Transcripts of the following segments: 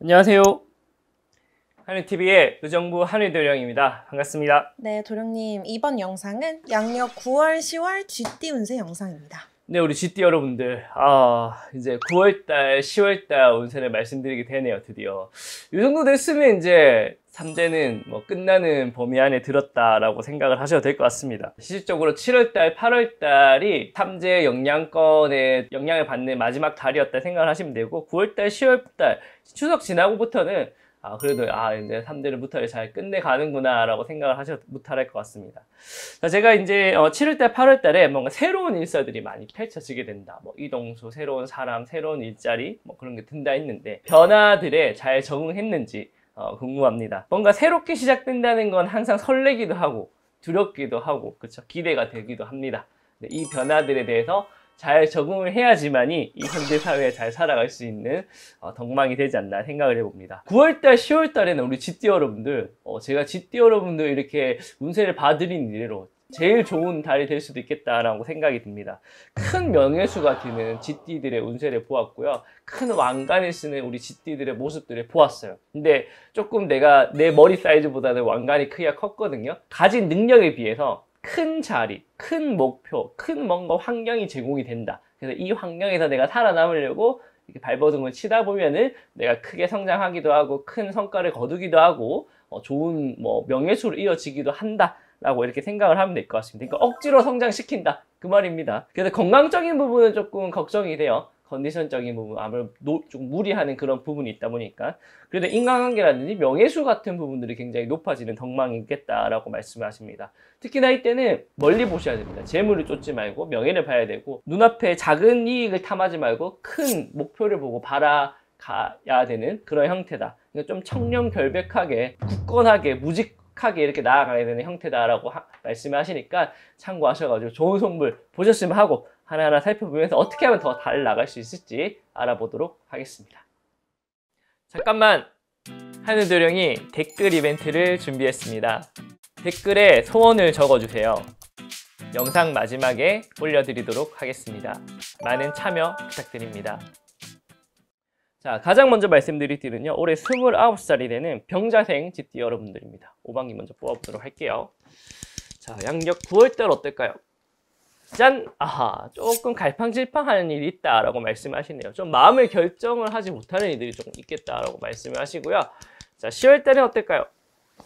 안녕하세요. 한일TV의 의정부 한일도령입니다. 반갑습니다. 네, 도령님. 이번 영상은 양력 9월, 10월 GT 운세 영상입니다. 네, 우리 GT 여러분들. 아, 이제 9월달, 10월달 온세를 말씀드리게 되네요, 드디어. 이 정도 됐으면 이제 3대는 뭐 끝나는 범위 안에 들었다라고 생각을 하셔도 될 것 같습니다. 실질적으로 7월달, 8월달이 3제 영향권에 영향을 받는 마지막 달이었다 생각을 하시면 되고, 9월달, 10월달, 추석 지나고부터는 아, 그래도, 아, 이제 3대를 무탈을 잘 끝내가는구나라고 생각을 하셔도 무탈할 것 같습니다. 자, 제가 이제 어, 7월달, 8월달에 뭔가 새로운 일사들이 많이 펼쳐지게 된다. 뭐, 이동수, 새로운 사람, 새로운 일자리, 뭐 그런 게 든다 했는데, 변화들에 잘 적응했는지, 어, 궁금합니다. 뭔가 새롭게 시작된다는 건 항상 설레기도 하고, 두렵기도 하고, 그쵸? 기대가 되기도 합니다. 이 변화들에 대해서 잘 적응을 해야지만이 이 현대 사회에 잘 살아갈 수 있는 어, 덕망이 되지 않나 생각을 해봅니다. 9월달, 10월달에는 우리 GT 여러분들 어, 제가 GT 여러분들 이렇게 운세를 봐드린 이래로 제일 좋은 달이 될 수도 있겠다라고 생각이 듭니다. 큰 명예수가 되는 GT들의 운세를 보았고요. 큰 왕관을 쓰는 우리 GT들의 모습들을 보았어요. 근데 조금 내가 내 머리 사이즈보다는 왕관이 크기가 컸거든요. 가진 능력에 비해서 큰 자리, 큰 목표, 큰 뭔가 환경이 제공이 된다. 그래서 이 환경에서 내가 살아남으려고 이렇게 발버둥을 치다 보면은 내가 크게 성장하기도 하고 큰 성과를 거두기도 하고 어, 좋은 뭐 명예수로 이어지기도 한다라고 이렇게 생각을 하면 될 것 같습니다. 그러니까 억지로 성장시킨다 그 말입니다. 그래서 건강적인 부분은 조금 걱정이 돼요. 컨디션적인 부분, 아무래도 좀 무리하는 그런 부분이 있다 보니까 그래도 인간관계라든지 명예수 같은 부분들이 굉장히 높아지는 덕망이 있겠다라고 말씀하십니다. 특히나 이때는 멀리 보셔야 됩니다. 재물을 쫓지 말고 명예를 봐야 되고 눈앞에 작은 이익을 탐하지 말고 큰 목표를 보고 바라가야 되는 그런 형태다. 그러니까 좀 청렴결백하게 굳건하게 무직 하게 이렇게 나아가야 되는 형태다라고 말씀하시니까 참고하셔가지고 좋은 선물 보셨으면 하고 하나하나 살펴보면서 어떻게 하면 더 잘 나갈 수 있을지 알아보도록 하겠습니다. 잠깐만! 한우도령이 댓글 이벤트를 준비했습니다. 댓글에 소원을 적어주세요. 영상 마지막에 올려드리도록 하겠습니다. 많은 참여 부탁드립니다. 자, 가장 먼저 말씀드릴 띠는요. 올해 29살이 되는 병자생 집띠 여러분들입니다. 오방님 먼저 뽑아보도록 할게요. 자, 양력 9월달 어떨까요? 짠! 아하, 조금 갈팡질팡하는 일이 있다라고 말씀하시네요. 좀 마음을 결정을 하지 못하는 이들이좀 있겠다라고 말씀을 하시고요. 자, 10월 달에 어떨까요?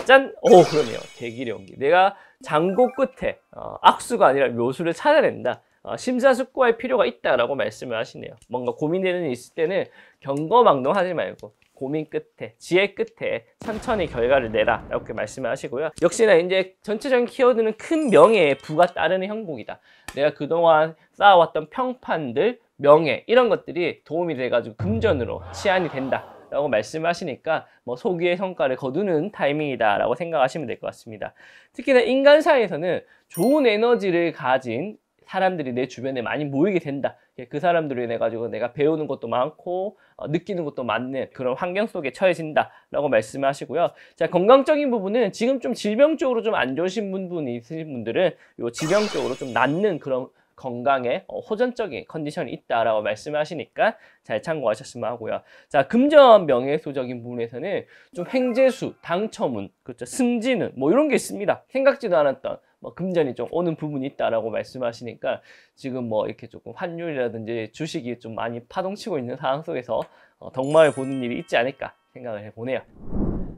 짠! 오, 그러네요. 대기령기 내가 장고 끝에 어, 악수가 아니라 묘수를 찾아낸다. 어, 심사숙고할 필요가 있다라고 말씀을 하시네요. 뭔가 고민되는 일 있을 때는 경거망동하지 말고 고민 끝에, 지혜 끝에 천천히 결과를 내라 이렇게 말씀을 하시고요. 역시나 이제 전체적인 키워드는 큰 명예에 부가 따르는 형국이다. 내가 그동안 쌓아왔던 평판들, 명예 이런 것들이 도움이 돼가지고 금전으로 치안이 된다. 라고 말씀하시니까 뭐 소기의 성과를 거두는 타이밍이다 라고 생각하시면 될 것 같습니다. 특히나 인간 사회에서는 좋은 에너지를 가진 사람들이 내 주변에 많이 모이게 된다. 예, 그 사람들로 인해 가지고 내가 배우는 것도 많고 어, 느끼는 것도 많은 그런 환경 속에 처해진다라고 말씀하시고요. 자 건강적인 부분은 지금 좀 질병적으로 좀 안 좋으신 분분이 있으신 분들은 요 질병적으로 좀 낫는 그런 건강에 어, 호전적인 컨디션이 있다라고 말씀하시니까 잘 참고하셨으면 하고요. 자, 금전 명예소적인 부분에서는 좀 횡재수, 당첨운, 그렇죠. 승진은 뭐 이런 게 있습니다. 생각지도 않았던 뭐 금전이 좀 오는 부분이 있다라고 말씀하시니까 지금 뭐 이렇게 조금 환율이라든지 주식이 좀 많이 파동치고 있는 상황 속에서 어, 덕마을 보는 일이 있지 않을까 생각을 해보네요.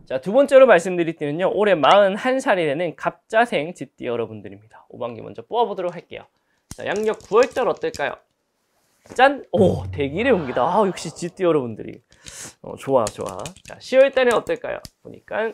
자, 두 번째로 말씀드릴 때는요. 올해 41살이 되는 갑자생 집띠 여러분들입니다. 오방기 먼저 뽑아보도록 할게요. 자, 양력 9월달 어떨까요? 짠! 오, 대기를 옮기다. 아, 역시 집띠 여러분들이. 어, 좋아, 좋아. 자, 10월달에 어떨까요? 보니까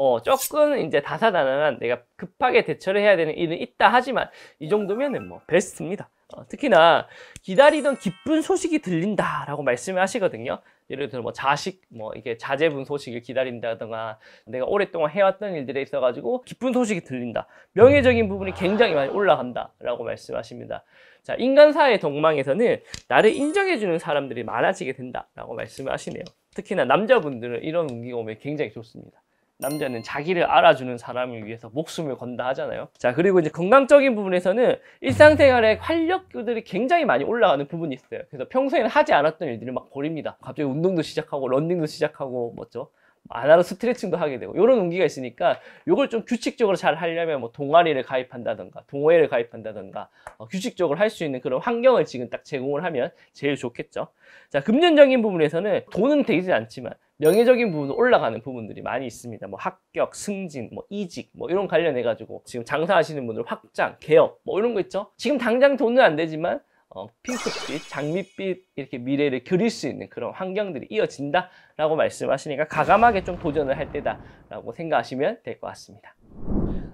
어, 조금 이제 다사다난한 내가 급하게 대처를 해야 되는 일은 있다 하지만 이 정도면은 뭐 베스트입니다. 어, 특히나 기다리던 기쁜 소식이 들린다라고 말씀을 하시거든요. 예를 들어 뭐 자식 뭐 이게 자제분 소식을 기다린다든가 내가 오랫동안 해왔던 일들에 있어 가지고 기쁜 소식이 들린다. 명예적인 부분이 굉장히 많이 올라간다라고 말씀하십니다. 자, 인간 사회 동망에서는 나를 인정해 주는 사람들이 많아지게 된다라고 말씀을 하시네요. 특히나 남자분들은 이런 운기가 오면 굉장히 좋습니다. 남자는 자기를 알아주는 사람을 위해서 목숨을 건다 하잖아요. 자, 그리고 이제 건강적인 부분에서는 일상생활에 활력들이 굉장히 많이 올라가는 부분이 있어요. 그래서 평소에는 하지 않았던 일들을 막 버립니다. 갑자기 운동도 시작하고, 런닝도 시작하고, 뭐죠? 안 하러 스트레칭도 하게 되고 이런 운기가 있으니까 이걸 좀 규칙적으로 잘 하려면 뭐 동아리를 가입한다던가 동호회를 가입한다던가 어, 규칙적으로 할 수 있는 그런 환경을 지금 딱 제공을 하면 제일 좋겠죠 자 금전적인 부분에서는 돈은 되지 않지만 명예적인 부분 올라가는 부분들이 많이 있습니다. 뭐 합격, 승진, 뭐 이직, 뭐 이런 관련해 가지고 지금 장사하시는 분들 확장, 개업, 뭐 이런 거 있죠. 지금 당장 돈은 안 되지만 어, 핑크빛, 장밋빛 이렇게 미래를 그릴 수 있는 그런 환경들이 이어진다라고 말씀하시니까 가감하게 좀 도전을 할 때다라고 생각하시면 될 것 같습니다.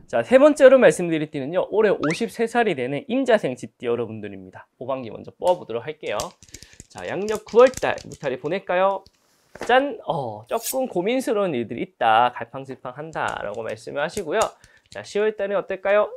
자, 세 번째로 말씀드릴 때는요 올해 53살이 되는 임자생 집띠 여러분들입니다. 오방기 먼저 뽑아보도록 할게요. 자, 양력 9월달 무탈이 보낼까요? 짠! 어, 조금 고민스러운 일들이 있다. 갈팡질팡 한다. 라고 말씀을 하시고요. 자, 10월달은 어떨까요?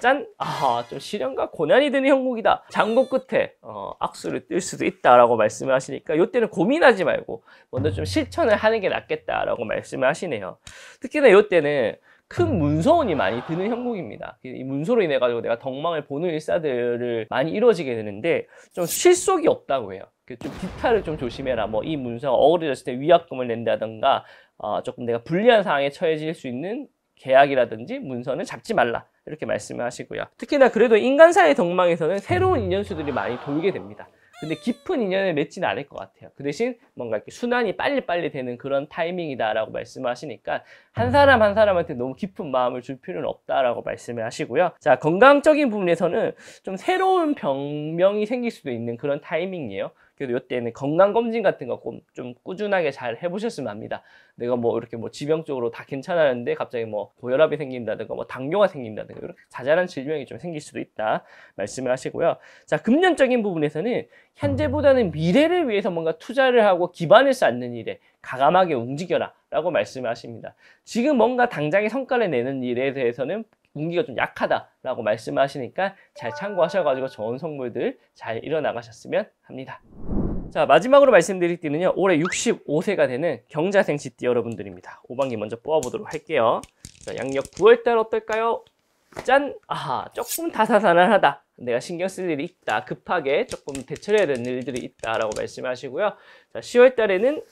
짠! 아, 좀 시련과 고난이 드는 형국이다. 장고 끝에 어, 악수를 뜰 수도 있다라고 말씀을 하시니까 요때는 고민하지 말고 먼저 좀 실천을 하는 게 낫겠다라고 말씀을 하시네요. 특히나 요때는큰 문서운이 많이 드는 형국입니다. 이 문서로 인해 가지고 내가 덕망을 보는 일사들을 많이 이루어지게 되는데 좀 실속이 없다고 해요. 그 좀 기타를 좀 조심해라. 뭐 이 문서가 어우러졌을 때 위약금을 낸다던가 어, 조금 내가 불리한 상황에 처해질 수 있는 계약이라든지 문서는 잡지 말라. 이렇게 말씀 하시고요. 특히나 그래도 인간사의 덕망에서는 새로운 인연수들이 많이 돌게 됩니다. 근데 깊은 인연을 맺지는 않을 것 같아요. 그 대신 뭔가 이렇게 순환이 빨리빨리 되는 그런 타이밍이다라고 말씀하시니까 한 사람 한 사람한테 너무 깊은 마음을 줄 필요는 없다라고 말씀 하시고요. 자, 건강적인 부분에서는 좀 새로운 병명이 생길 수도 있는 그런 타이밍이에요. 그래도 요때는 건강검진 같은 거 좀 꾸준하게 잘 해보셨으면 합니다. 내가 뭐 이렇게 뭐 지병적으로 다 괜찮았는데 갑자기 뭐 고혈압이 생긴다든가 뭐 당뇨가 생긴다든가 이렇게 자잘한 질병이 좀 생길 수도 있다 말씀을 하시고요. 자, 금년적인 부분에서는 현재보다는 미래를 위해서 뭔가 투자를 하고 기반을 쌓는 일에 가감하게 움직여라 라고 말씀을 하십니다. 지금 뭔가 당장의 성과를 내는 일에 대해서는 분기가 좀 약하다라고 말씀하시니까 잘 참고하셔가지고 좋은 선물들 잘 일어나가셨으면 합니다. 자 마지막으로 말씀드릴 때는요 올해 65세가 되는 경자생쥐띠 여러분들입니다 5반기 먼저 뽑아보도록 할게요 자, 양력 9월달 어떨까요? 짠! 아하 조금 다사다난하다 내가 신경 쓸 일이 있다 급하게 조금 대처해야 되는 일들이 있다 라고 말씀하시고요 자 10월달에는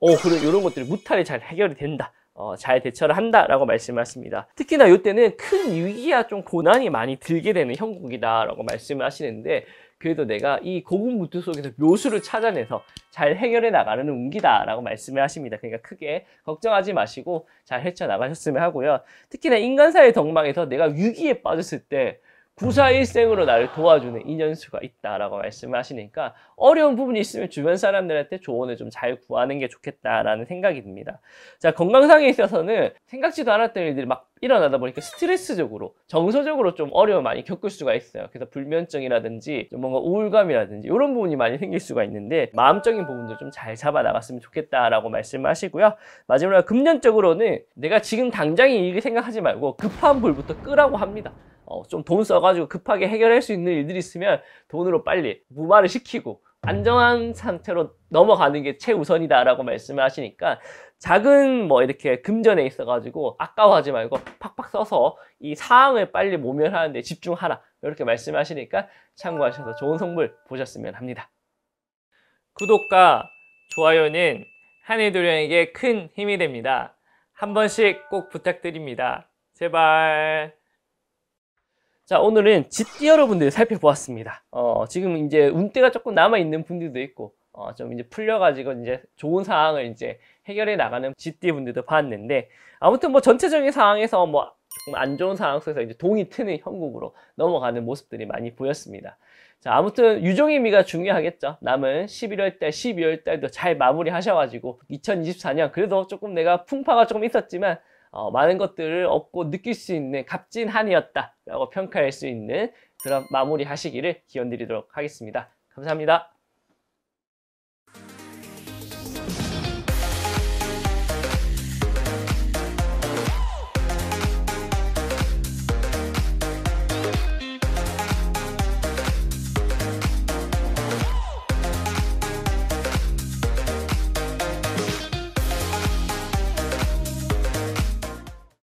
오 그런 이런 것들이 무탈이 잘 해결이 된다 어, 잘 대처를 한다라고 말씀하십니다. 특히나 이때는 큰 위기와 좀 고난이 많이 들게 되는 형국이다라고 말씀을 하시는데 그래도 내가 이 고군분투 속에서 묘수를 찾아내서 잘 해결해 나가는 운기다라고 말씀을 하십니다. 그러니까 크게 걱정하지 마시고 잘 헤쳐나가셨으면 하고요. 특히나 인간사의 덕망에서 내가 위기에 빠졌을 때 구사일생으로 나를 도와주는 인연수가 있다라고 말씀하시니까 어려운 부분이 있으면 주변 사람들한테 조언을 좀 잘 구하는 게 좋겠다라는 생각이 듭니다. 자 건강상에 있어서는 생각지도 않았던 일들이 막 일어나다 보니까 스트레스적으로 정서적으로 좀 어려움을 많이 겪을 수가 있어요. 그래서 불면증이라든지 뭔가 우울감이라든지 이런 부분이 많이 생길 수가 있는데 마음적인 부분도 좀 잘 잡아 나갔으면 좋겠다라고 말씀하시고요. 마지막으로 금년적으로는 내가 지금 당장 이 일을 생각하지 말고 급한 불부터 끄라고 합니다. 어, 좀 돈 써가지고 급하게 해결할 수 있는 일들이 있으면 돈으로 빨리 무마를 시키고 안정한 상태로 넘어가는 게 최우선이다라고 말씀을 하시니까 작은 뭐 이렇게 금전에 있어가지고 아까워하지 말고 팍팍 써서 이 사항을 빨리 모면하는데 집중하라 이렇게 말씀하시니까 참고하셔서 좋은 성물 보셨으면 합니다. 구독과 좋아요는 한일도령에게 큰 힘이 됩니다. 한 번씩 꼭 부탁드립니다. 제발. 자 오늘은 집띠 여러분들 살펴보았습니다 어, 지금 이제 운대가 조금 남아있는 분들도 있고 어, 좀 이제 풀려가지고 이제 좋은 상황을 이제 해결해 나가는 집띠 분들도 봤는데 아무튼 뭐 전체적인 상황에서 뭐 조금 안 좋은 상황 속에서 이제 동이 트는 형국으로 넘어가는 모습들이 많이 보였습니다 자 아무튼 유종의미가 중요하겠죠 남은 11월달 12월달도 잘 마무리 하셔가지고 2024년 그래도 조금 내가 풍파가 조금 있었지만 어, 많은 것들을 얻고 느낄 수 있는 값진 한이었다라고 평가할 수 있는 그런 마무리 하시기를 기원 드리도록 하겠습니다. 감사합니다.